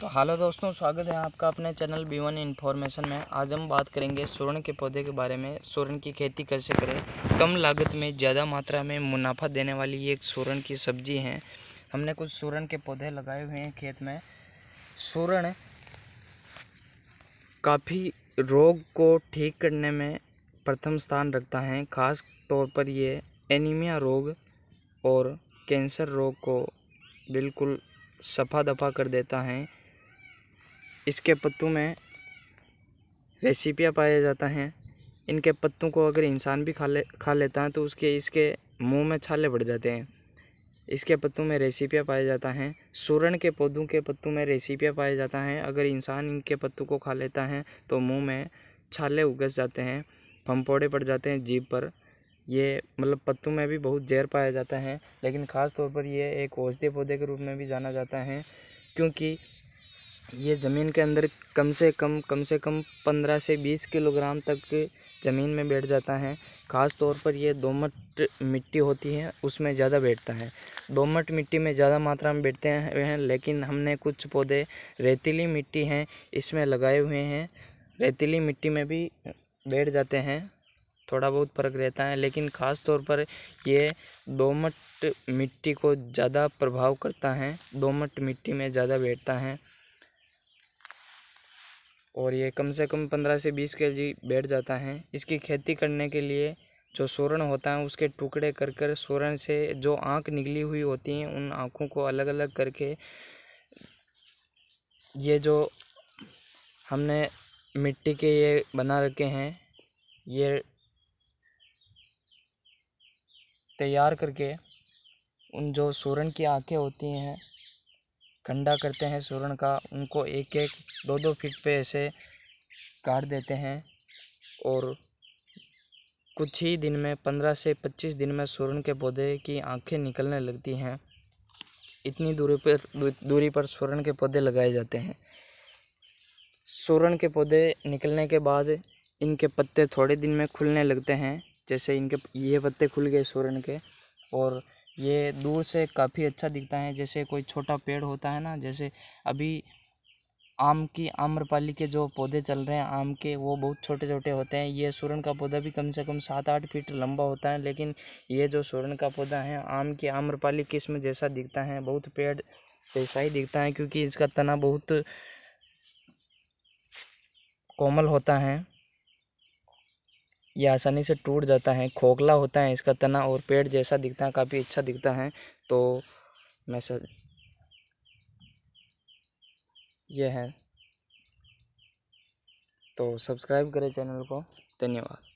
तो हेलो दोस्तों स्वागत है आपका अपने चैनल बी वन इन्फॉर्मेशन में आज हम बात करेंगे सोरण के पौधे के बारे में सोरण की खेती कैसे करें कम लागत में ज़्यादा मात्रा में मुनाफा देने वाली ये एक सोरण की सब्जी है हमने कुछ सोरण के पौधे लगाए हुए हैं खेत में सोरण काफ़ी रोग को ठीक करने में प्रथम स्थान रखता है ख़ास तौर पर ये एनीमिया रोग और कैंसर रोग को बिल्कुल सफा दफा कर देता है इसके पत्तों में रेसिपियाँ पाया जाता है इनके पत्तों को अगर इंसान भी खा ले खा लेता है तो उसके इसके मुंह में छाले बढ़ जाते हैं इसके पत्तों में रेसिपियाँ पाया जाता है सूरण के पौधों के पत्तों में रेसिपियाँ पाया जाता है अगर इंसान इनके पत्तों को खा लेता है तो मुँह में छाले उगस जाते हैं फमपोड़े पड़ जाते हैं जीप पर ये मतलब पत्तों में भी बहुत जहर पाया जाता है लेकिन ख़ास तौर पर यह एक औषधीय पौधे के रूप में भी जाना जाता है क्योंकि ये ज़मीन के अंदर कम से कम कम से कम पंद्रह से बीस किलोग्राम तक ज़मीन में बैठ जाता है ख़ास तौर पर यह दोमट मिट्टी होती है उसमें ज़्यादा बैठता है दोमट मिट्टी में ज़्यादा मात्रा में बैठते हैं लेकिन हमने कुछ पौधे रेतीली मिट्टी हैं इसमें लगाए हुए हैं रेतीली मिट्टी में भी बैठ जाते हैं थोड़ा बहुत फर्क रहता है लेकिन ख़ास तौर पर ये दोमट मिट्टी को ज़्यादा प्रभाव करता है दोमट मिट्टी में ज़्यादा बैठता है और ये कम से कम पंद्रह से बीस के जी बैठ जाता है इसकी खेती करने के लिए जो सोरण होता है उसके टुकड़े कर कर सोरण से जो आँख निकली हुई होती हैं उन आँखों को अलग अलग करके ये जो हमने मिट्टी के ये बना रखे हैं ये तैयार करके उन जो सोरण की आँखें होती हैं खंडा करते हैं सूरन का उनको एक एक दो दो फीट पे ऐसे काट देते हैं और कुछ ही दिन में पंद्रह से पच्चीस दिन में सूरन के पौधे की आंखें निकलने लगती हैं इतनी दूरी पर दूरी पर सूरन के पौधे लगाए जाते हैं सूरण के पौधे निकलने के बाद इनके पत्ते थोड़े दिन में खुलने लगते हैं जैसे इनके ये पत्ते खुल गए सूरण के और ये दूर से काफ़ी अच्छा दिखता है जैसे कोई छोटा पेड़ होता है ना जैसे अभी आम की आम्रपाली के जो पौधे चल रहे हैं आम के वो बहुत छोटे छोटे होते हैं ये सूरन का पौधा भी कम से कम सात आठ फीट लंबा होता है लेकिन ये जो सूरन का पौधा है आम की आम्रपाली किस्म जैसा दिखता है बहुत पेड़ जैसा ही दिखता है क्योंकि इसका तना बहुत कोमल होता है ये आसानी से टूट जाता है खोखला होता है इसका तना और पेड़ जैसा दिखता है काफ़ी अच्छा दिखता है तो मैं सर ये है तो सब्सक्राइब करें चैनल को धन्यवाद